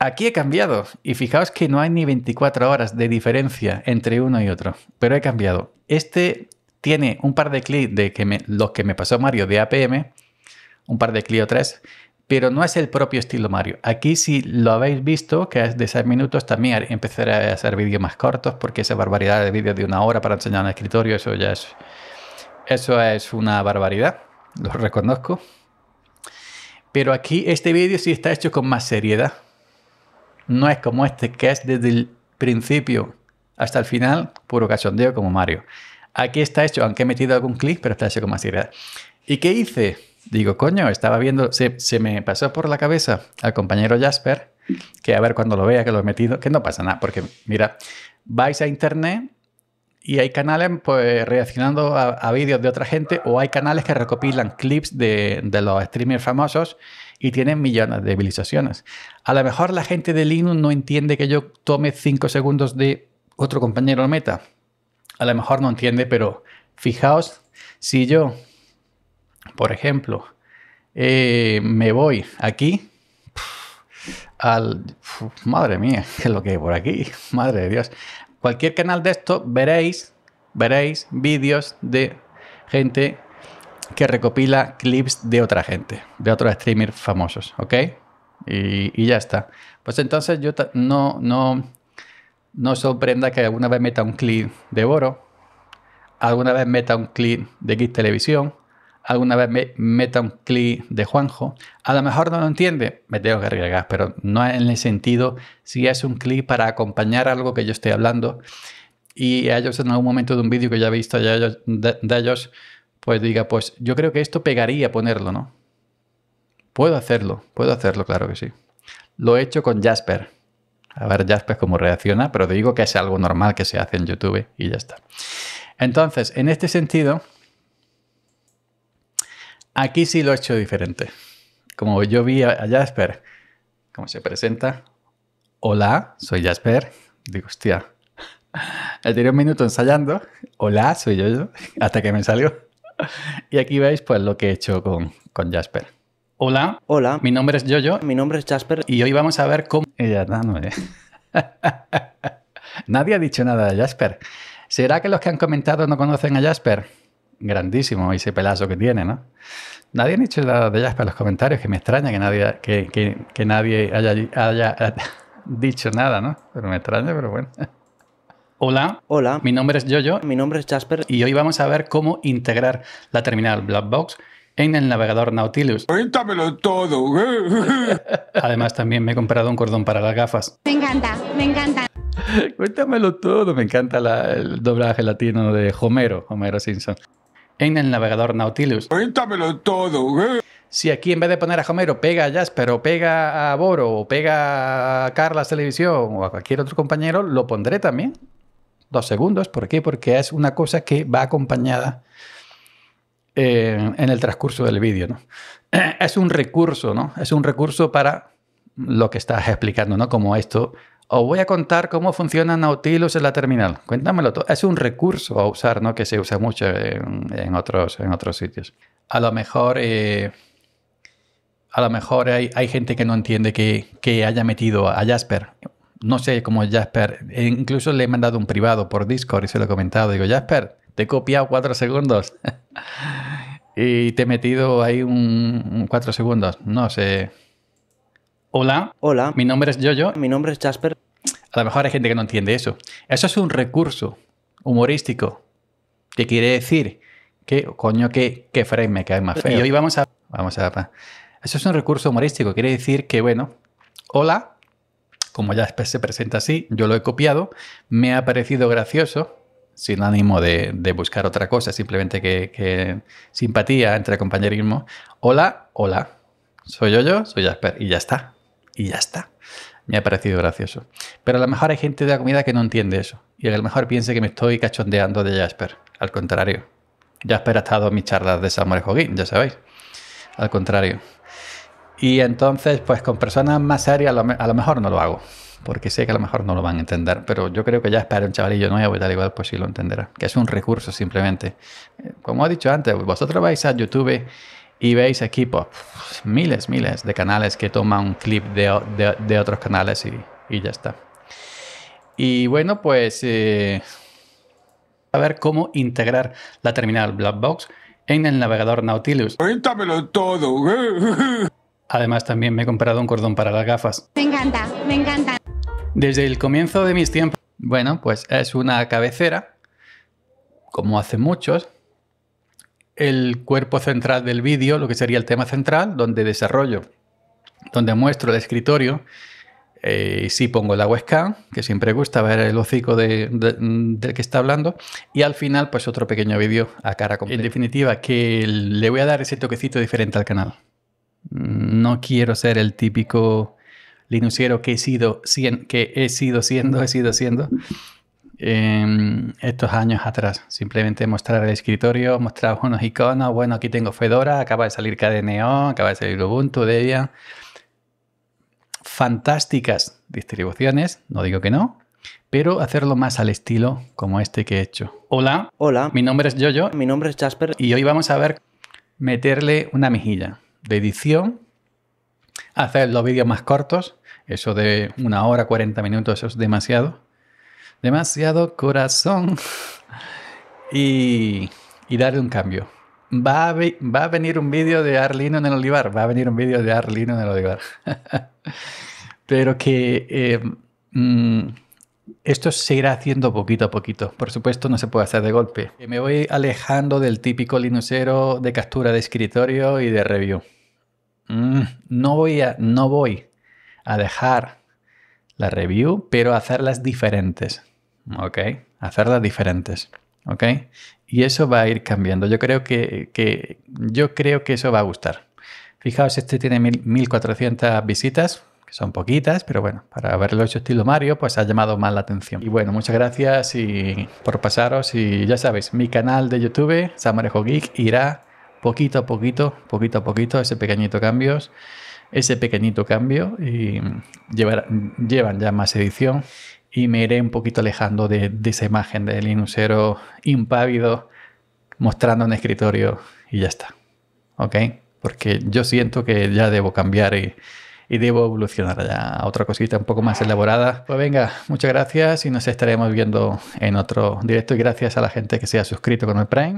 Aquí he cambiado y fijaos que no hay ni 24 horas de diferencia entre uno y otro, pero he cambiado. Este tiene un par de clics de que me, los que me pasó Mario de APM, un par de o tres, pero no es el propio estilo Mario. Aquí si lo habéis visto, que es de 6 minutos, también empezaré a hacer vídeos más cortos porque esa barbaridad de vídeos de una hora para enseñar en el escritorio, eso ya es, eso es una barbaridad, lo reconozco. Pero aquí este vídeo sí está hecho con más seriedad no es como este, que es desde el principio hasta el final puro cachondeo como Mario. Aquí está hecho, aunque he metido algún clic, pero está hecho con más ¿Y qué hice? Digo, coño, estaba viendo, se, se, me pasó por la cabeza al compañero Jasper, que a ver cuando lo vea que lo he metido, que no pasa nada, porque mira, vais a internet y hay canales pues reaccionando a, vídeos de otra gente o hay canales que recopilan clips de, los streamers famosos y tienen millones de visualizaciones. A lo mejor la gente de Linux no entiende que yo tome 5 segundos de otro compañero meta. A lo mejor no entiende, pero fijaos, si yo, por ejemplo, eh, me voy aquí al... Madre mía, es lo que hay por aquí? Madre de Dios cualquier canal de esto veréis, veréis vídeos de gente que recopila clips de otra gente, de otros streamers famosos, ¿ok? Y, ya está. Pues entonces yo no, no, no sorprenda que alguna vez meta un clip de Boro, alguna vez meta un clip de X Televisión, alguna vez me meta un clic de Juanjo. A lo mejor no lo entiende, me tengo que arriesgar, pero no en el sentido si es un clic para acompañar algo que yo estoy hablando y ellos en algún momento de un vídeo que ya he visto de, ellos, pues diga, pues yo creo que esto pegaría ponerlo, ¿no? Puedo hacerlo, puedo hacerlo, claro que sí. Lo he hecho con Jasper. A ver Jasper cómo reacciona, pero digo que es algo normal que se hace en YouTube y ya está. Entonces, en este sentido, Aquí sí lo he hecho diferente. Como yo vi a, Jasper, como se presenta, hola, soy Jasper. Digo, hostia, él tenido un minuto ensayando, hola, soy yo, yo, hasta que me salió. Y aquí veis pues lo que he hecho con, Jasper. Hola. Hola. Mi nombre es Jojo. Mi nombre es Jasper. Y hoy vamos a ver cómo... Ella, eh. Nadie ha dicho nada de Jasper. ¿Será que los que han comentado no conocen a Jasper? grandísimo ese pelazo que tiene, ¿no? Nadie ha dicho nada de Jasper para los comentarios, que me extraña que nadie, que, nadie haya, haya dicho nada, ¿no? Pero me extraña, pero bueno. Hola. Hola. Mi nombre es Jojo. Mi nombre es Jasper. Y hoy vamos a ver cómo integrar la terminal Blackbox en el navegador Nautilus. Cuéntamelo todo. Además, también me he comprado un cordón para las gafas. Me encanta, me encanta. Cuéntamelo todo. Me encanta el doblaje latino de Homero, Homero Simpson en el navegador Nautilus. Cuéntamelo todo. ¿eh? Si aquí en vez de poner a Homero pega a Jasper o pega a Boro o pega a Carla Televisión o a cualquier otro compañero, lo pondré también. Dos segundos, ¿por qué? Porque es una cosa que va acompañada eh, en el transcurso del vídeo. ¿no? Es un recurso, ¿no? Es un recurso para lo que estás explicando, ¿no? Como esto os voy a contar cómo funciona Nautilus en la terminal. Cuéntamelo todo. Es un recurso a usar, ¿no? Que se usa mucho en, otros, en otros sitios. A lo mejor, eh, a lo mejor hay, gente que no entiende que, haya metido a Jasper no sé cómo Jasper, e incluso le he mandado un privado por Discord y se lo he comentado. Digo, Jasper, te he copiado cuatro segundos y te he metido ahí un cuatro segundos. No sé, Hola. Hola. Mi nombre es Jojo. Mi nombre es Jasper. A lo mejor hay gente que no entiende eso. Eso es un recurso humorístico que quiere decir que, coño, que, que me cae más feo. Y hoy vamos a... Vamos a... Eso es un recurso humorístico. Quiere decir que, bueno, hola, como Jasper se presenta así, yo lo he copiado, me ha parecido gracioso, sin ánimo de, buscar otra cosa, simplemente que, que simpatía entre compañerismo. Hola, hola. Soy yo, yo, soy Jasper y ya está y ya está. Me ha parecido gracioso. Pero a lo mejor hay gente de la comida que no entiende eso. Y a lo mejor piense que me estoy cachondeando de Jasper. Al contrario. Jasper ha estado en mis charlas de Samuel Joguín, ya sabéis. Al contrario. Y entonces, pues con personas más serias a lo, mejor no lo hago porque sé que a lo mejor no lo van a entender, pero yo creo que Jasper es un chavalillo nuevo y tal igual, pues sí lo entenderá, que es un recurso simplemente. Eh, como he dicho antes, vosotros vais a YouTube y veis aquí miles, miles de canales que toman un clip de, otros canales y, ya está. Y bueno, pues eh, a ver cómo integrar la terminal Blackbox en el navegador Nautilus. Cuéntamelo todo. Además, también me he comprado un cordón para las gafas. Me encanta, me encanta. Desde el comienzo de mis tiempos, bueno, pues es una cabecera, como hacen muchos, el cuerpo central del vídeo, lo que sería el tema central, donde desarrollo, donde muestro el escritorio. si eh, sí pongo la webcam, que siempre gusta ver el hocico del que está hablando. Y al final, pues otro pequeño vídeo a cara completa. En definitiva, que le voy a dar ese toquecito diferente al canal. No quiero ser el típico linuxero que he sido, que he sido siendo, he sido siendo estos años atrás. Simplemente mostrar el escritorio, mostrar unos iconos. Bueno, aquí tengo Fedora, acaba de salir KDNO, acaba de salir Ubuntu, Debian. Fantásticas distribuciones, no digo que no, pero hacerlo más al estilo como este que he hecho. Hola. Hola. Mi nombre es Jojo. Mi nombre es Jasper. Y hoy vamos a ver meterle una mejilla de edición, hacer los vídeos más cortos. Eso de una hora, 40 minutos, eso es demasiado demasiado corazón y, darle un cambio. Va a, venir un vídeo de Arlino en el Olivar, va a venir un vídeo de Arlino en el Olivar. Pero que eh, mm, esto se irá haciendo poquito a poquito. Por supuesto, no se puede hacer de golpe. Me voy alejando del típico linuxero de captura de escritorio y de review. Mm, no voy a, no voy a dejar la review, pero hacerlas diferentes. ¿Ok? Hacerlas diferentes. ¿Ok? Y eso va a ir cambiando. Yo creo que, yo creo que eso va a gustar. Fijaos, este tiene 1400 visitas, que son poquitas, pero bueno, para haberlo hecho estilo Mario, pues ha llamado más la atención. Y bueno, muchas gracias y por pasaros. Y ya sabéis, mi canal de YouTube, Samarejo Geek, irá poquito a poquito, poquito a poquito, ese pequeñito cambios ese pequeñito cambio y llevan ya más edición y me iré un poquito alejando de, esa imagen del Linuxero impávido mostrando un escritorio y ya está. ¿Ok? Porque yo siento que ya debo cambiar y, debo evolucionar a otra cosita un poco más elaborada. Pues venga, muchas gracias y nos estaremos viendo en otro directo y gracias a la gente que se ha suscrito con el Prime.